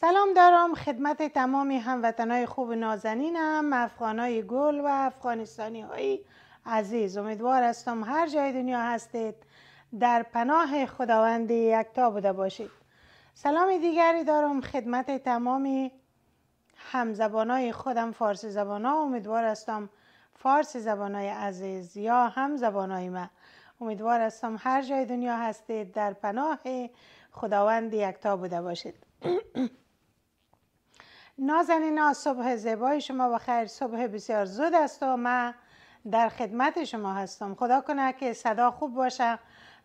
سلام دارم خدمت تمام هموطنهای خوب نازنینم افغانهای گل و افغانستانی های عزیز امیدوار هستم هر جای دنیا هستید در پناه خداوند یکتا بوده باشید سلام دیگری دارم خدمت تمام همزبانهای خودم فارس زبانها امیدوار هستم فارس زبانهای عزیز یا هم زبانهای من امیدوار هستم هر جای دنیا هستید در پناه خداوند یکتا بوده باشید نازنینا صبح زیبای شما و خیر صبح بسیار زود است و من در خدمت شما هستم خدا کنه که صدا خوب باشه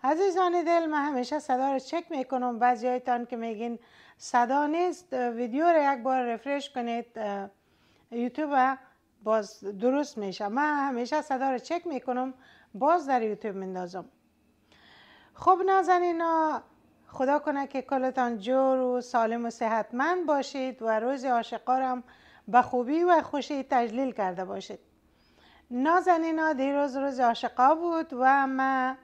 عزیزان دل من همیشه صدا رو چک میکنم بعضی هایتان که میگین صدا نیست ویدیو رو یک بار رفرش کنید یوتیوب باز درست میشه من همیشه صدا رو چک میکنم باز در یوتیوب میندازم خب نازنینا خدا کنه که کلتان جور و سالم و صحتمند باشید و روز عاشقارم به خوبی و خوشی تجلیل کرده باشید نازنینا دیروز روز عاشقا بود و ما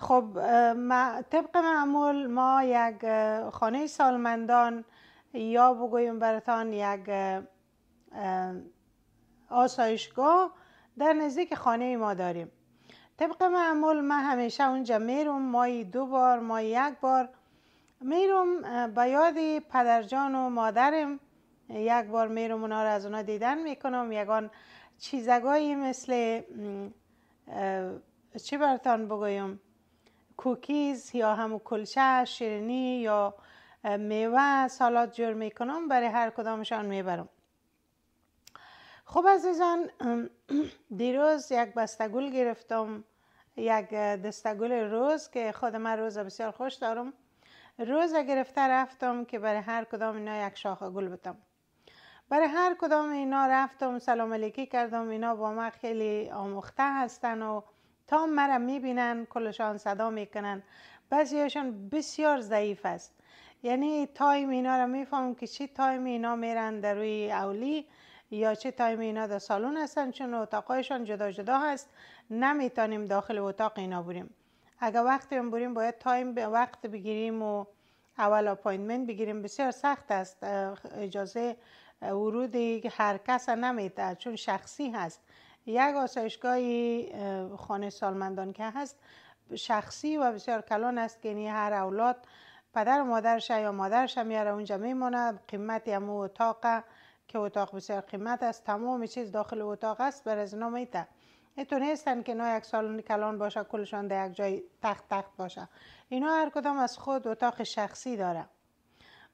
خب ما طبق معمول ما یک خانه سالمندان یا بگویم براتان یک آسایشگاه در نزدیک خانه ما داریم طبق معمول من همیشه اونجا میرم مایی دو بار مای یک بار میرم به یاد پدرجان و مادرم یک بار میرم اونا رو از اونا دیدن میکنم یگان چیزگایی مثل چی برتان بگویم کوکیز یا همو کلچه شیرینی یا میوه سالات جور میکنم برای هر کدامشان میبرم خب عزیزان دیروز یک بسته گل گرفتم یک دستگل روز که خود من روز بسیار خوش دارم روز گرفته رفتم که برای هر کدام اینا یک شاخه گل بتم برای هر کدام اینا رفتم سلام علیکی کردم اینا با من خیلی آموخته هستن و تا مرا میبینن کلشان صدا میکنن بعضیشان بسیار ضعیف است یعنی تایم اینا را میفهم که چی تایم اینا میرن در روی اولی یا چه تایم اینا در سالون هستن چون اتاقایشان جدا جدا هست نمیتانیم داخل اتاق اینا بریم اگر وقتی بریم باید تایم به وقت بگیریم و اول اپاینمنت بگیریم بسیار سخت است اجازه ورود هر کس نمیده چون شخصی هست یک آسایشگاهی خانه سالمندان که هست شخصی و بسیار کلان است که یعنی هر اولاد پدر و مادرش یا مادرش میاره اونجا میمونه قیمت امو اتاق که اتاق بسیار قیمت است تمام چیز داخل اتاق است بر از نمیته تو نیستن که نه یک سالن کلان باشه کلشان در یک جای تخت تخت باشه اینا هر کدام از خود اتاق شخصی داره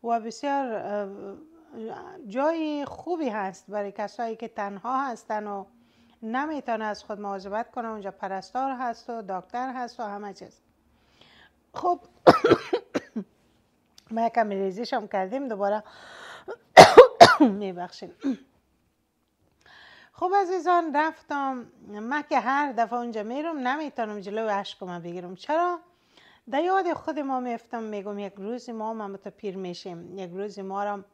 و بسیار جای خوبی هست برای کسایی که تنها هستن و نمیتونه از خود مواظبت کنه اونجا پرستار هست و دکتر هست و همه چیز خب ما یکم ریزیش هم کردیم دوباره میبخشید خب عزیزان رفتم من که هر دفعه اونجا میرم نمیتونم جلو من بگیرم چرا؟ در یاد خود ما میفتم میگم یک روز ما هم تو پیر میشیم یک روز ما را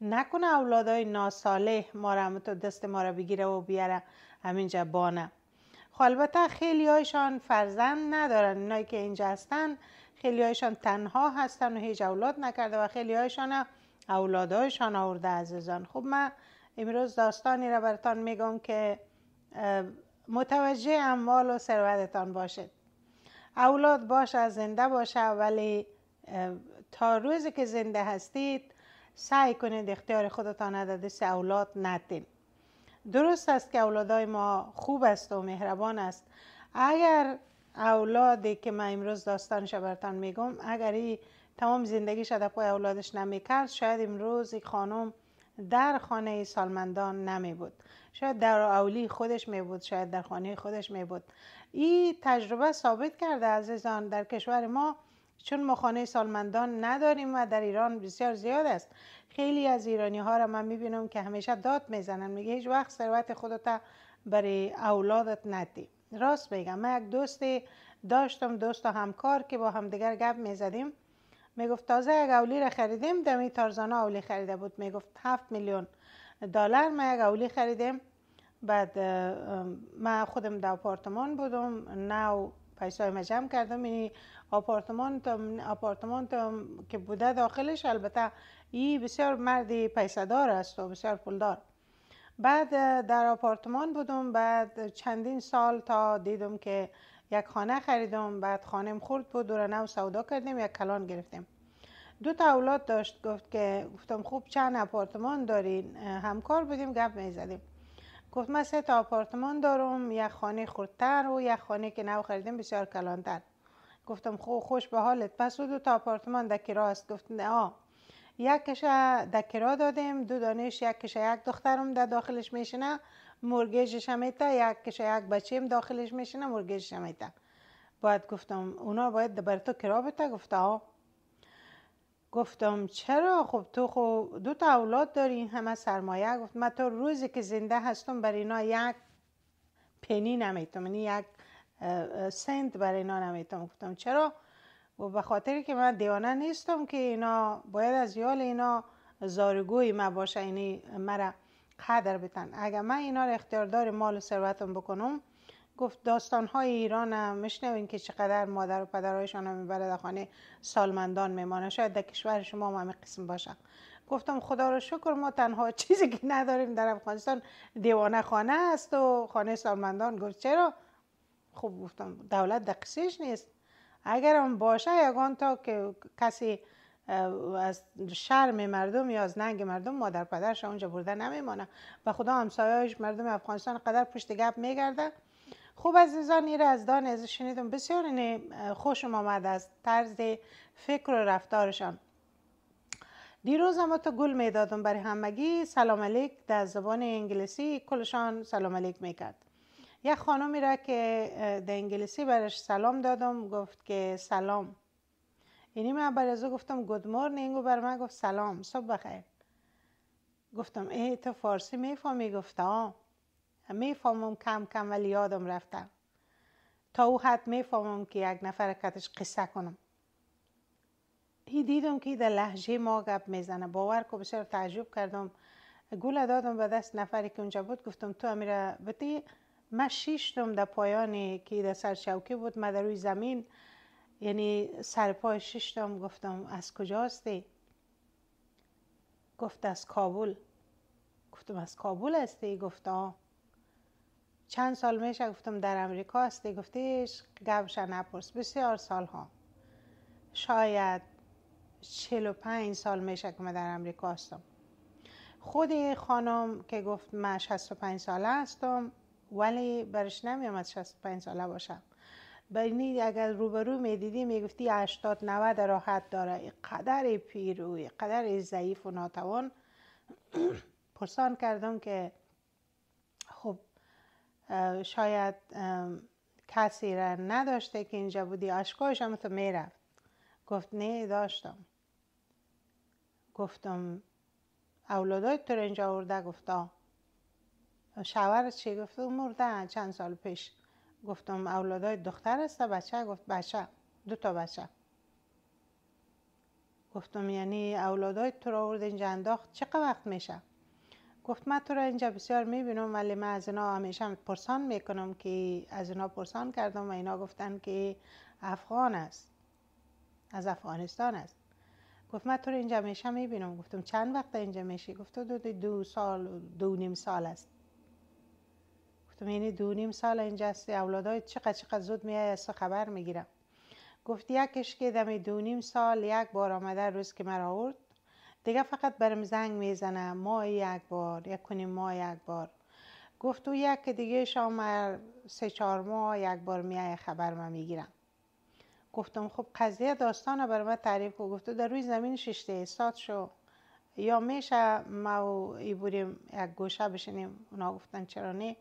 نکنه اولادای ناساله ما را تو دست ما را بگیره و بیاره همینجا بانه خب البته خیلی هایشان فرزند ندارن اینایی که اینجا هستن خیلی هایشان تنها هستن و هیچ اولاد نکرده و خیلی هایشان اولادایشان آورده عزیزان خب من امروز داستانی را براتان میگم که متوجه اموال و ثروتتان باشد اولاد باشه زنده باشه ولی تا روزی که زنده هستید سعی کنید اختیار خودتان را دست اولاد ندین درست است که اولادای ما خوب است و مهربان است اگر اولادی که من امروز داستانش براتان میگم اگر این تمام زندگیش در پای اولادش نمیکرد شاید امروز یک خانم در خانه سالمندان نمی بود شاید در اولی خودش می بود شاید در خانه خودش می بود این تجربه ثابت کرده عزیزان در کشور ما چون ما خانه سالمندان نداریم و در ایران بسیار زیاد است خیلی از ایرانی ها را من می بینم که همیشه داد میزنن میگه هیچ وقت ثروت خودت برای اولادت ندی راست میگم من یک دوست داشتم دوست و همکار که با همدیگر گپ میزدیم گفت تازه اگه اولی را خریدیم دمی تارزانا اولی خریده بود میگفت هفت میلیون دلار ما اگه اولی خریدیم بعد ما خودم در آپارتمان بودم نو پیسای ما جمع کردم این یعنی آپارتمان آپارتمان که بوده داخلش البته ای بسیار مردی پیسه است و بسیار پولدار بعد در آپارتمان بودم بعد چندین سال تا دیدم که یک خانه خریدم بعد خانم خورد بود دورنه و سودا کردیم یک کلان گرفتیم دو تا اولاد داشت گفت که گفتم خوب چند آپارتمان دارین همکار بودیم گپ میزدیم گفت من سه تا آپارتمان دارم یک خانه خردتر و یک خانه که نو خریدیم بسیار کلانتر گفتم خوب خوش به حالت پس دو تا آپارتمان در کرا است گفت نه یک کشه در کرا دادیم دو دانش یک کشه یک دخترم در داخلش میشینه مورگیجش هم یک کشه یک بچه هم داخلش میشینه مورگیجش هم باید گفتم اونا باید بر تو کرا بتا گفته گفتم چرا خب تو خب دو تا اولاد داری همه سرمایه گفت من تو روزی که زنده هستم بر اینا یک پنی نمیتم یعنی یک سنت بر اینا نمیتم گفتم چرا و به خاطر که من دیوانه نیستم که اینا باید از یال اینا زارگوی ما باشه اینی مرا قدر بتن اگر من اینا رو اختیاردار مال و ثروتم بکنم گفت داستان های ایران هم میشنوین که چقدر مادر و پدرهایشان هم میبره در خانه سالمندان میمانه شاید در کشور شما هم همه قسم باشه. گفتم خدا رو شکر ما تنها چیزی که نداریم در افغانستان دیوانه خانه است و خانه سالمندان گفت چرا خوب گفتم دولت در نیست. اگر هم باشه یگان تا که کسی از شرم مردم یا از ننگ مردم مادر پدرش اونجا برده نمیمانه و خدا همسایهش مردم افغانستان قدر پشت گپ میگرده خوب عزیزان این از دان از شنیدم بسیار خوشم آمد از طرز فکر و رفتارشان دیروز هم تو گل میدادم برای همگی سلام علیک در زبان انگلیسی کلشان سلام علیک میکرد یک خانمی را که در انگلیسی برش سلام دادم گفت که سلام یعنی من او گفتم گود مورنینگ و بر من گفت سلام صبح بخیر گفتم ای تو فارسی میفهمی گفت ها میفهمم کم کم ولی یادم رفتم تا او حد میفهمم که یک نفر کتش قصه کنم هی دیدم که در لحجه ما گپ میزنه باور که بسیار تعجب کردم گل دادم به دست نفری که اونجا بود گفتم تو امیره بتی من شیشتم در پایانی که در سر بود من در روی زمین یعنی سر پای ششتم گفتم از کجا هستی؟ گفت از کابل گفتم از کابل هستی؟ گفت آه چند سال میشه گفتم در امریکا هستی؟ گفتیش گبش نپرس بسیار سال ها شاید چل و پنج سال میشه که من در امریکا هستم خود خانم که گفت من 65 ساله هستم ولی برش نمیامد 65 ساله باشم بنی اگر روبرو می گفتی 80 90 راحت داره قدر پیروی قدر ضعیف و ناتوان پرسان کردم که خب شاید کسی را نداشته که اینجا بودی اشکاش هم تو میرفت گفت نه داشتم گفتم اولادای تو را اینجا آورده گفتا شوهرت چی گفته مرده چند سال پیش گفتم اولادای دختر است بچه گفت بچه دو تا بچه گفتم یعنی اولادای تو را آورد اینجا انداخت چقدر وقت میشه گفت من تو را اینجا بسیار میبینم ولی من از اینا همیشه پرسان میکنم که از اینا پرسان کردم و اینا گفتن که افغان است از افغانستان است گفت من تو را اینجا میشه میبینم گفتم چند وقت اینجا میشی گفت دو, دو, دو سال دو نیم سال است یعنی دو نیم سال اینجا هستی اولادای چقدر چقدر زود میای از خبر میگیرم گفت یکش که دمی دو نیم سال یک بار آمده روز که مرا آورد دیگه فقط برم زنگ میزنه ما یک بار یک کنیم ما یک بار گفت او یک که دیگه شام سه چهار ماه یک بار میای خبر ما میگیرم گفتم خب قضیه داستان برای من تعریف کو گفت در روی زمین ششته ایستاد شو یا میشه ما ای بریم یک گوشه بشینیم اونا گفتن چرا نه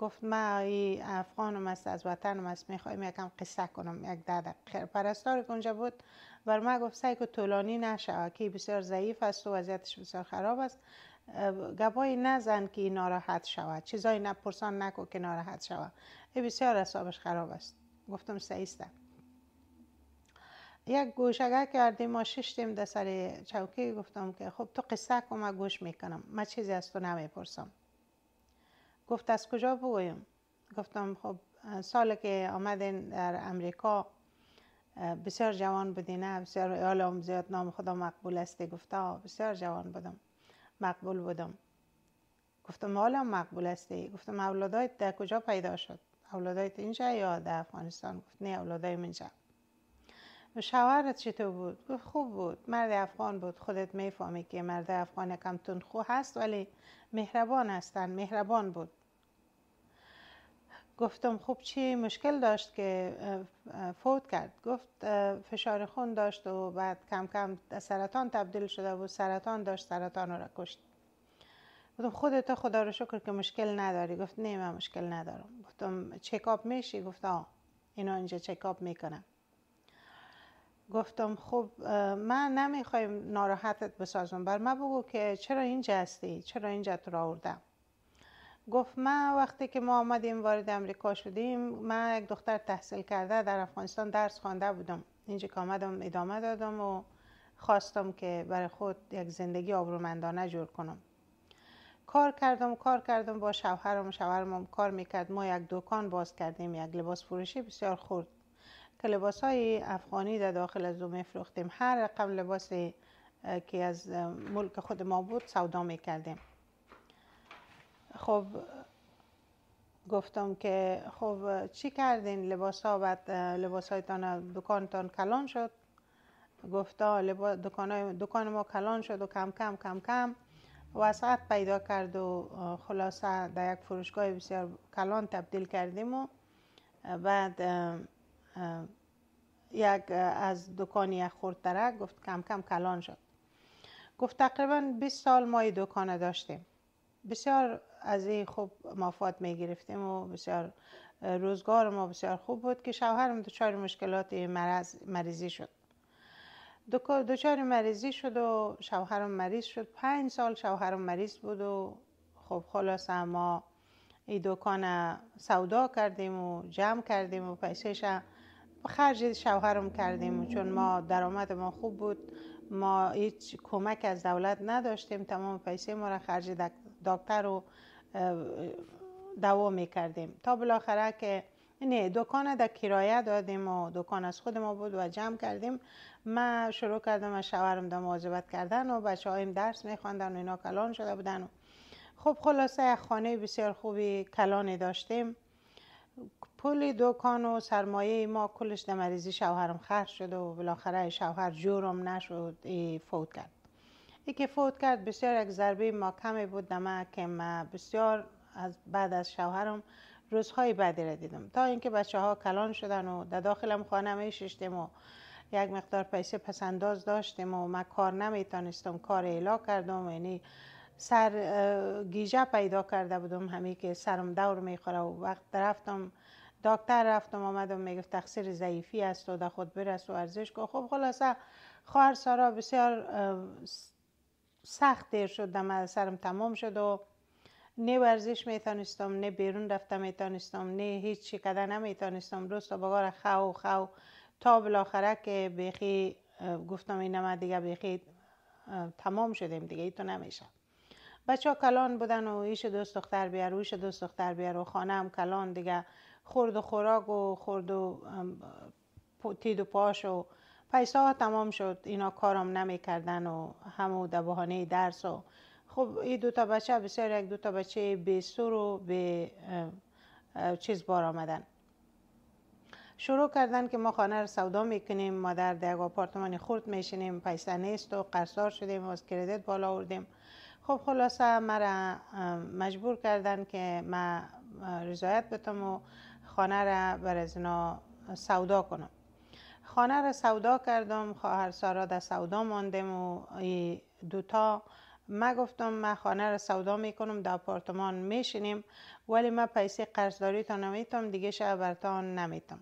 گفت ما ای افغانم است از وطنم است میخوایم یکم قصه کنم یک ده دقیقه پرستار که اونجا بود بر ما گفت سعی که طولانی نشود که بسیار ضعیف است و وضعیتش بسیار خراب است گبای نزن که ناراحت شود چیزای نپرسان نکو که ناراحت شود ای بسیار اصابش خراب است گفتم سعیستم یک گوشگه کردیم ما ششتیم در سر چوکی گفتم که خب تو قصه کن گوش میکنم ما چیزی از تو نمیپرسم گفت از کجا بگویم گفتم خب سال که آمدین در امریکا بسیار جوان بودی نه بسیار هم زیاد نام خدا مقبول است گفته بسیار جوان بودم مقبول بودم گفتم حالا مقبول هستی گفتم اولادایت در کجا پیدا شد اولادایت اینجا یا در افغانستان گفت نه اولادای اینجا شوهرت چطور بود خوب بود مرد افغان بود خودت میفهمی که مرد افغان کم تون خو هست ولی مهربان هستن مهربان بود گفتم خوب چی مشکل داشت که فوت کرد گفت فشار خون داشت و بعد کم کم سرطان تبدیل شده بود سرطان داشت سرطان را کشت گفتم خودت خدا رو شکر که مشکل نداری گفت نه من مشکل ندارم گفتم چکاپ میشی گفت آه اینا اینجا چکاپ میکنم گفتم خب من نمیخوایم ناراحتت بسازم بر من بگو که چرا اینجا هستی چرا اینجا تو را آوردم گفت ما وقتی که ما آمدیم وارد امریکا شدیم ما یک دختر تحصیل کرده در افغانستان درس خوانده بودم اینجا که آمدم ادامه دادم و خواستم که برای خود یک زندگی آبرومندانه جور کنم کار کردم کار کردم با شوهرم شوهرم کار میکرد ما یک دوکان باز کردیم یک لباس فروشی بسیار خورد که لباس های افغانی در داخل از دومه فروختیم هر رقم لباسی که از ملک خود ما بود سودا میکردیم خب گفتم که خب چی کردین لباس ها بعد لباس هایتان دکانتان کلان شد گفتا دکان, دکان ما کلان شد و کم کم کم کم وسعت پیدا کرد و خلاصه در یک فروشگاه بسیار کلان تبدیل کردیم و بعد یک از دکان یک خوردترک گفت کم کم کلان شد گفت تقریبا 20 سال ما دکانه داشتیم بسیار از این خوب مافات می گرفتیم و بسیار روزگار ما بسیار خوب بود که شوهرم دچار مشکلات مرز، مریضی شد دچار مریضی شد و شوهرم مریض شد پنج سال شوهرم مریض بود و خب خلاص ما این دکان سودا کردیم و جمع کردیم و پیسهش خرج شوهرم کردیم چون ما درآمد ما خوب بود ما هیچ کمک از دولت نداشتیم تمام پیسه ما را خرج دکتر رو دوا می کردیم تا بالاخره که نه یعنی دکان در کرایه دادیم و دکان از خود ما بود و جمع کردیم ما شروع کردم از شوهرم در مواظبت کردن و بچه هایم درس میخوندن و اینا کلان شده بودن خب خلاصه خانه بسیار خوبی کلانی داشتیم پول دکان و سرمایه ما کلش در مریضی شوهرم خرج شد و بالاخره شوهر جورم نشد فوت کرد ای که فوت کرد بسیار یک ضربه کمی بود که ما بسیار از بعد از شوهرم روزهای بعدی را دیدم تا اینکه بچه ها کلان شدن و در داخلم خانه می و یک مقدار پیسه پسنداز داشتیم و من کار نمیتونستم کار ایلا کردم یعنی سر گیجه پیدا کرده بودم همین که سرم دور میخوره و وقت رفتم دکتر رفتم آمدم میگفت تقصیر ضعیفی است و در خود برست و ارزش کن خب خلاصه خواهر سارا بسیار سخت دیر شد دم از سرم تمام شد و نه ورزش میتانستم نه بیرون رفته میتونستم، نه هیچ چی کده نمیتانستم روز تا بگار خو خو تا بالاخره که بیخی گفتم این دیگه بیخی تمام شدیم دیگه ای تو نمیشه بچه ها کلان بودن و ایش دوست دختر بیار و ایش دوست دختر بیار و خانه هم کلان دیگه خورد و خوراک و خورد و تید و پاش و پیسا ها تمام شد اینا کارم نمیکردن و همو در بهانه درس و خب این دوتا بچه بسیار یک دوتا بچه به سور و به چیز بار آمدن شروع کردن که ما خانه رو سودا میکنیم ما در دیگه آپارتمانی خورد میشینیم پیسه نیست و قرصار شدیم و از کردیت بالا آوردیم خب خلاصه مرا مجبور کردن که من رضایت بتم و خانه را بر از اینا سودا کنم خانه را سودا کردم خواهر سارا در سودا ماندم و دوتا ما گفتم ما خانه را سودا میکنم در آپارتمان میشینیم ولی ما پیسه قرضداری تا نمیتم دیگه شب برتان نمیتم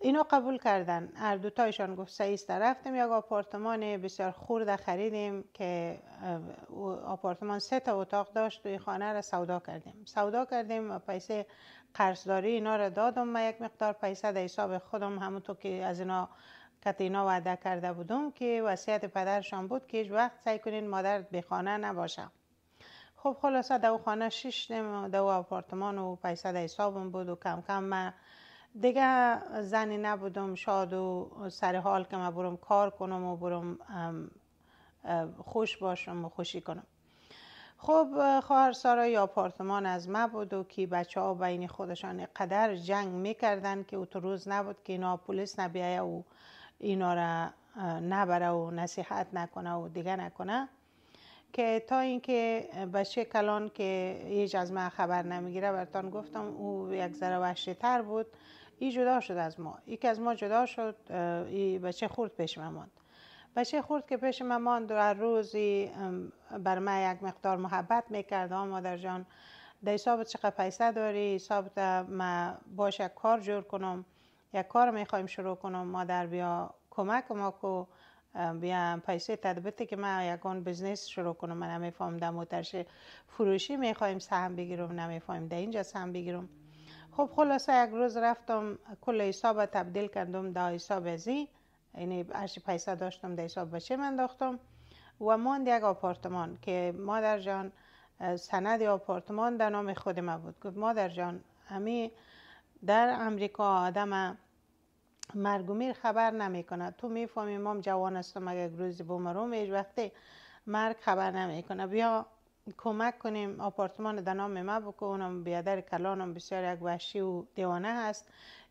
اینو قبول کردن هر دوتایشان گفت سیست رفتیم یک آپارتمان بسیار خورده خریدیم که آپارتمان سه تا اتاق داشت این خانه را سودا کردیم سودا کردیم و پیسه قرضداری اینا رو دادم و یک مقدار پیسه در حساب خودم همونطور که از اینا کت اینا وعده کرده بودم که وصیت پدرشان بود که هیچ وقت سعی کنین مادر به خانه نباشم خب خلاصه دو خانه شش نیم دو آپارتمان و پیسه در حسابم بود و کم کم من دیگه زنی نبودم شاد و سر حال که من بروم کار کنم و برم خوش باشم و خوشی کنم خب یا آپارتمان از ما بود و که بچه ها بین خودشان قدر جنگ میکردن که تو روز نبود که اینا پولیس نبیایه و اینا را نبره و نصیحت نکنه و دیگه نکنه که تا اینکه بچه کلان که هیچ از ما خبر نمیگیره برتان گفتم او یک ذره وحشی تر بود ای جدا شد از ما یکی از ما جدا شد ای بچه خورد پیش ما ماند و خورد که پیش مامان در روزی بر من یک مقدار محبت میکرد آن مادر جان در حساب چقدر پیسه داری حساب ما باش یک کار جور کنم یک کار میخوایم شروع کنم مادر بیا کمک ما کو بیا پیسه تدبیتی که من یکان بزنس شروع کنم من نمیفهم در موترش فروشی میخوایم سهم بگیرم نمیفهم در اینجا سهم بگیرم خب خلاصه یک روز رفتم کل حساب تبدیل کردم در حساب ازی یعنی هرچی پیسه داشتم در حساب بچه من و ماند یک آپارتمان که مادر جان سند آپارتمان در نام خود ما بود گفت مادر جان همی در امریکا آدم مرگومیر خبر نمیکنه تو میفهمی مام جوان هستم اگر روز بومروم هیچ وقتی مرگ خبر نمیکنه بیا کمک کنیم آپارتمان در نام ما بکنم اونم بیادر کلانم بسیار یک وحشی و دیوانه هست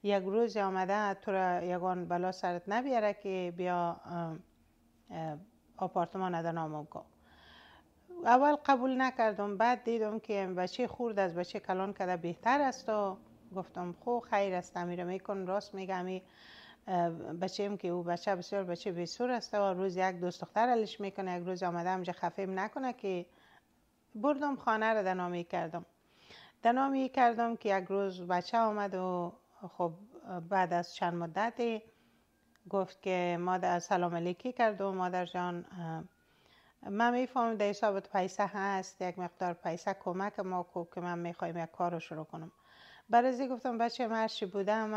یک روز آمده تو را یگان بلا سرت نبیاره که بیا آپارتمان در نامو اول قبول نکردم بعد دیدم که بچه خورد از بچه کلان کرده بهتر است و گفتم خو خیر است می میکن راست میگمی بچه ایم که او بچه بسیار بچه بسیار است و روز یک دوست دختر علش میکنه یک روز آمده همجا خفیم نکنه که بردم خانه را دنامی کردم دنامی کردم که یک روز بچه آمد و خب بعد از چند مدتی گفت که مادر سلام علیکی کرد و مادر جان من میفهمم در حسابت پیسه هست یک مقدار پیسه کمک ما کوب که من میخوایم یک کار رو شروع کنم برازی گفتم بچه من بودم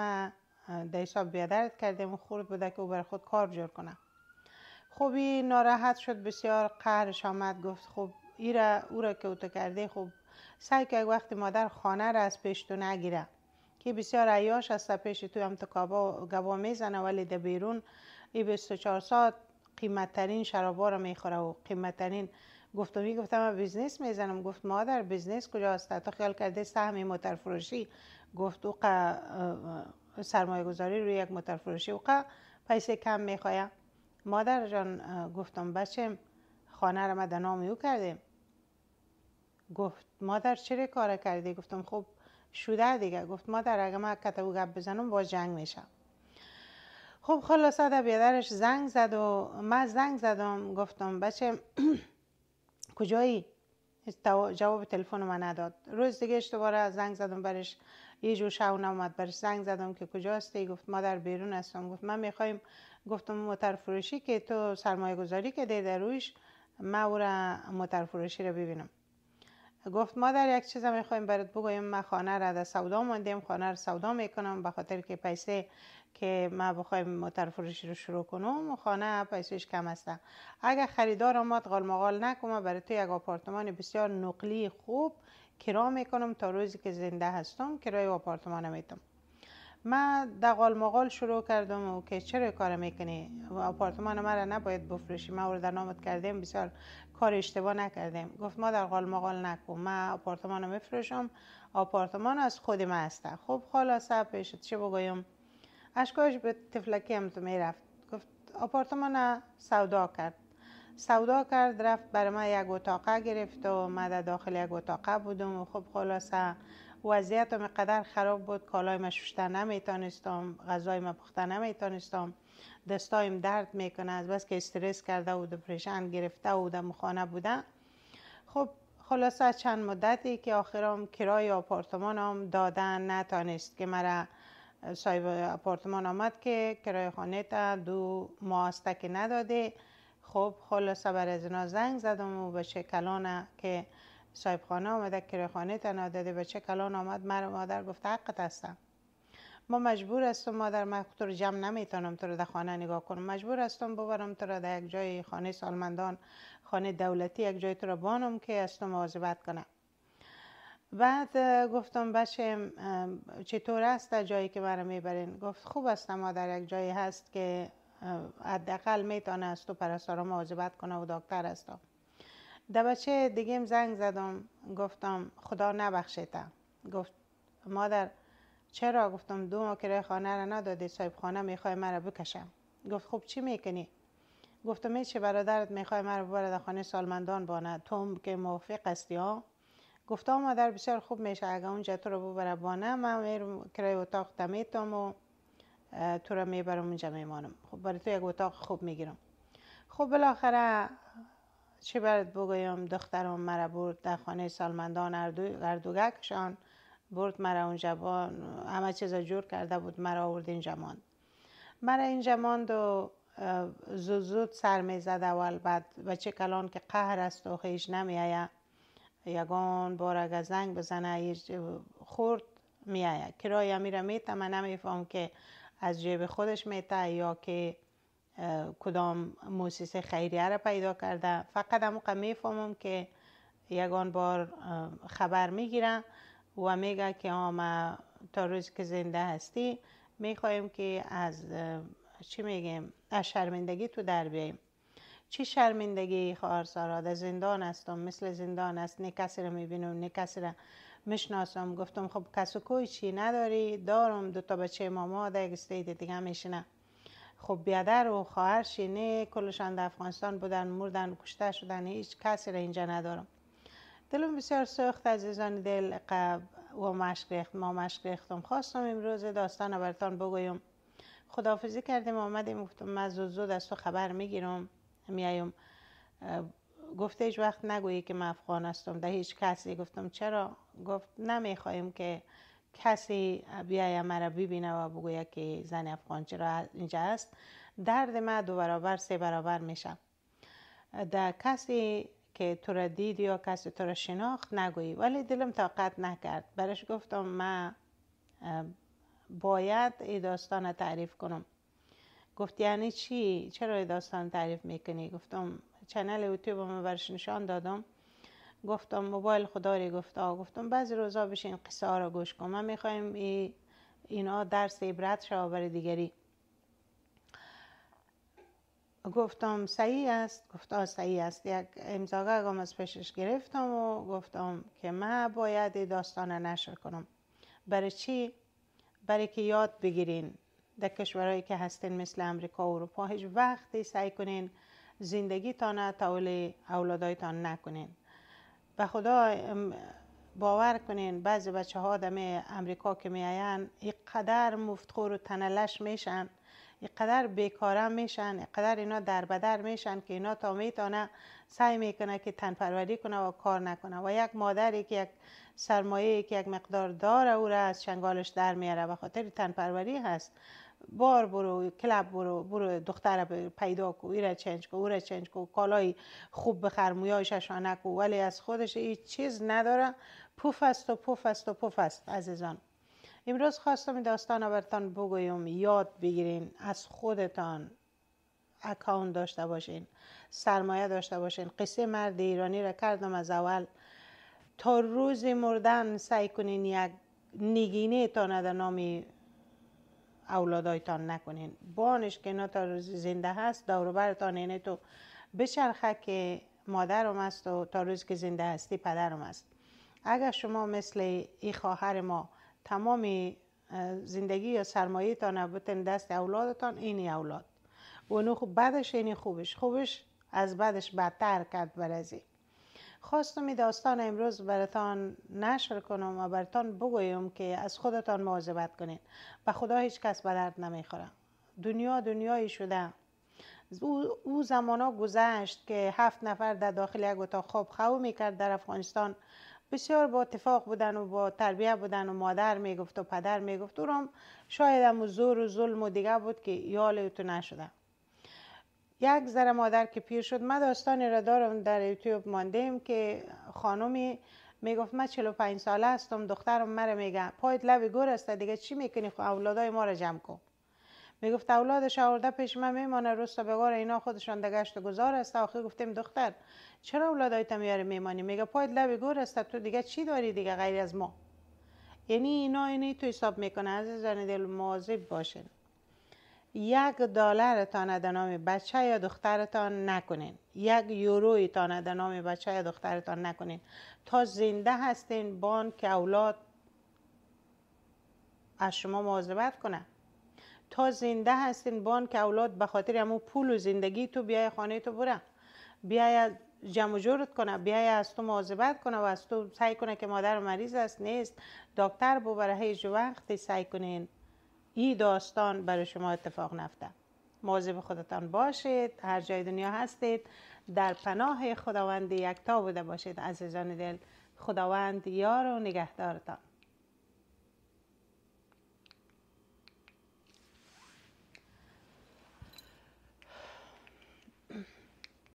در حساب بیادرت کردیم و خورد بوده که او بر خود کار جور کنه خوبی ناراحت شد بسیار قهرش آمد گفت خب را او را که اوتو کرده خب سعی که وقتی مادر خانه را از پیشتو نگیره که بسیار عیاش است پیش تو هم تو گوا میزنه ولی در بیرون ای 24 ساعت ترین شرابا رو میخوره و ترین گفتم می گفتم من بیزنس میزنم گفت مادر بیزنس کجاست تو خیال کرده سهم موتر فروشی گفت او سرمایه گذاری روی یک موتر فروشی او پیسه کم میخوایم. مادر جان گفتم بچه خانه رو ما ده نام او کرده گفت مادر چرا کار کردی گفتم خب شده دیگه گفت مادر اگه من او گپ بزنم با جنگ میشم خب خلاصه ده بیادرش زنگ زد و من زنگ زدم گفتم بچه کجایی جواب تلفن من نداد روز دیگه دوباره زنگ زدم برش یه جو شو نمومد برش زنگ زدم که کجا هستی گفت مادر بیرون هستم گفت من میخوایم گفتم موتر فروشی که تو سرمایه گذاری که در رویش من او را موتر فروشی را ببینم گفت در یک چیز میخوایم برات بگویم من خانه را در سودا ماندیم خانه را سودا میکنم به خاطر که پیسه که ما بخوایم موتر فروشی رو شروع کنم و خانه پیسهش کم است اگر خریدار آمد مقال نکنم برای تو یک آپارتمان بسیار نقلی خوب کرا میکنم تا روزی که زنده هستم کرای آپارتمان میتم من دقال مغال شروع کردم و که چرا کار میکنی آپارتمان ما را نباید بفروشی ما در نامت کردیم بسیار کار اشتباه نکردیم گفت ما در قال مقال نکن من آپارتمان رو میفروشم آپارتمان از خود من است خب خلاصه پیش چه بگویم اشکاش به تفلکی هم تو میرفت گفت آپارتمان سودا کرد سودا کرد رفت برای ما یک اتاقه گرفت و من داخل یک اتاقه بودم و خب خلاصه هم قدر خراب بود کالایم شوشته نمیتانستم غذایم پخته نمیتانستم دستایم درد میکنه از بس که استرس کرده و دپرشن گرفته و در خانه بوده خب خلاصه چند مدتی که آخرام کرای هم دادن نتانست که مرا صاحب آپارتمان آمد که کرای خانه تا دو ماه که نداده خب خلاصه بر از زنگ زدم و به شکلانه که صاحب خانه آمده کره خانه تنها داده بچه کلان آمد مرا مادر گفت حق هستم ما مجبور هستم مادر من تو رو جمع نمیتونم تو رو در خانه نگاه کنم مجبور هستم ببرم تو رو در یک جای خانه سالمندان خانه دولتی یک جای تو رو بانم که از تو مواظبت کنم بعد گفتم بچه چطور است در جایی که مرا میبرین گفت خوب است مادر یک جایی هست که حداقل میتونه از تو پرستارا مواظبت کنه و دکتر هستم بچه دیگه زنگ زدم گفتم خدا نبخشیدم گفت مادر چرا گفتم دو ماه کرای خانه را ندادی صاحب خانه میخوای مرا بکشم گفت خب چی میکنی گفتم چه برادرت میخوای مرا ببره خانه سالمندان بانه تو که موافق هستی ها گفتم مادر بسیار خوب میشه اگه اونجا تو رو ببره بانه من میرم کرای اتاق تمیتم و تو رو میبرم اونجا میمانم خب برای تو یک اتاق خوب میگیرم خب بالاخره چه برات بگویم دخترم مرا برد در خانه سالمندان اردوگکشان برد مرا اون جوان همه چیز جور کرده بود مرا آورد این جمان مرا این جمان دو زود زود سر می زد اول بعد و چه کلان که قهر است و خیش نمی آیا یگان بار اگه زنگ بزنه خورد می آید کرایه میره نمی فهم که از جیب خودش تا یا که کدام موسسه خیریه را پیدا کرده فقط هم میفهمم که یگان بار خبر میگیرم و میگه که ما تا روز که زنده هستی میخوایم که از چی میگیم از شرمندگی تو در بیاییم چی شرمندگی خواهر سارا در زندان هستم مثل زندان است نه کسی را میبینم نه کسی را میشناسم گفتم خب کس کوی چی نداری دارم دو تا بچه ماما در یک دیگه میشنم خب بیادر و خواهر شینه کلشان در افغانستان بودن مردن و کشته شدن هیچ کسی را اینجا ندارم دلم بسیار سخت عزیزان دل قب و مشق ما مشق ریختم خواستم امروز داستان برتان بگویم خدافزی کردیم آمدیم گفتم من زود زود از تو خبر میگیرم میایم گفته هیچ وقت نگویی که من افغان هستم ده هیچ کسی گفتم چرا گفت نمیخوایم که کسی بیای مرا ببینه و بگویه که زن افغان چرا اینجا است درد ما دو برابر سه برابر میشه در کسی که تو را دید یا کسی تو را شناخت نگویی ولی دلم طاقت نکرد برش گفتم من باید این داستان تعریف کنم گفت یعنی چی؟ چرا این داستان تعریف میکنی؟ گفتم چنل یوتیوب ما برش نشان دادم گفتم موبایل خداری آ گفتم بعضی روزا بشین قصه ها رو گوش کن ما میخوایم ای اینا درس عبرت شو برای دیگری گفتم صحیح است گفت صحیح است یک گم از پیشش گرفتم و گفتم که من باید داستان نشر کنم برای چی برای که یاد بگیرین در کشورهایی که هستین مثل امریکا و اروپا هیچ وقتی سعی کنین زندگیتان اولادای اولادایتان نکنین به خدا باور کنین بعضی بچه ها آدم امریکا که میاین اینقدر مفتخور و تنلش میشن قدر بیکاره میشن اینقدر اینا در بدر میشن که اینا تا میتونه سعی میکنه که تنپروری کنه و کار نکنه و یک مادری که یک سرمایه که یک مقدار داره او را از چنگالش در میاره و خاطر تنپروری هست بار برو کلب برو برو دختر پیدا کو ایرا چنج کو اورا چنج کو کالای خوب بخر مویایشش کو ولی از خودش هیچ چیز نداره پوف است و پوف است و پوف است عزیزان امروز خواستم داستان برتان بگویم یاد بگیرین از خودتان اکاونت داشته باشین سرمایه داشته باشین قصه مرد ایرانی را کردم از اول تا روز مردن سعی کنین یک نگینه تا اولادایتان نکنین بانش که اینا تا روز زنده هست دوربرتان برتان اینه تو بچرخه که مادرم است و تا روز که زنده هستی پدرم است اگر شما مثل ای خواهر ما تمام زندگی یا سرمایه تان بتن دست اولادتان اینی اولاد و اونو خوب بدش اینی خوبش خوبش از بعدش بدتر کرد برازی خواستم داستان امروز براتان نشر کنم و براتان بگویم که از خودتان مواظبت کنین و خدا هیچ کس به درد نمیخوره دنیا دنیایی شده او, او زمانا گذشت که هفت نفر در داخل یک اتاق خواب خو میکرد در افغانستان بسیار با اتفاق بودن و با تربیه بودن و مادر میگفت و پدر میگفت او رو شاید هم زور و ظلم و دیگه بود که یال تو نشدن یک ذره مادر که پیر شد من داستانی را دارم در یوتیوب ایم که خانمی میگفت من 45 ساله هستم دخترم مرا میگه پایت لبی گور است دیگه چی میکنی خو خب اولادای ما را جمع کن میگفت اولادش آورده پیش من میمانه روستا بگار اینا خودشان دگشت و گذار است آخه گفتیم دختر چرا اولادای تا میاره میمانی میگه پایت لبی گور است تو دیگه چی داری دیگه غیر از ما یعنی اینا اینی تو حساب میکنه عزیزان دل مواظب باشه یک دلار در نام بچه یا دخترتان نکنین یک یورویتان در نام بچه یا دخترتان نکنین تا زنده هستین بان که اولاد از شما مواظبت کنه تا زنده هستین بان که اولاد به خاطر امو پول و زندگی تو بیای خانه تو بره بیای جمع جورت کنه بیای از تو مواظبت کنه و از تو سعی کنه که مادر مریض است نیست دکتر ببره هیچ وقت سعی کنین ای داستان برای شما اتفاق نفته به خودتان باشید هر جای دنیا هستید در پناه خداوند یکتا بوده باشید عزیزان دل خداوند یار و نگهدارتان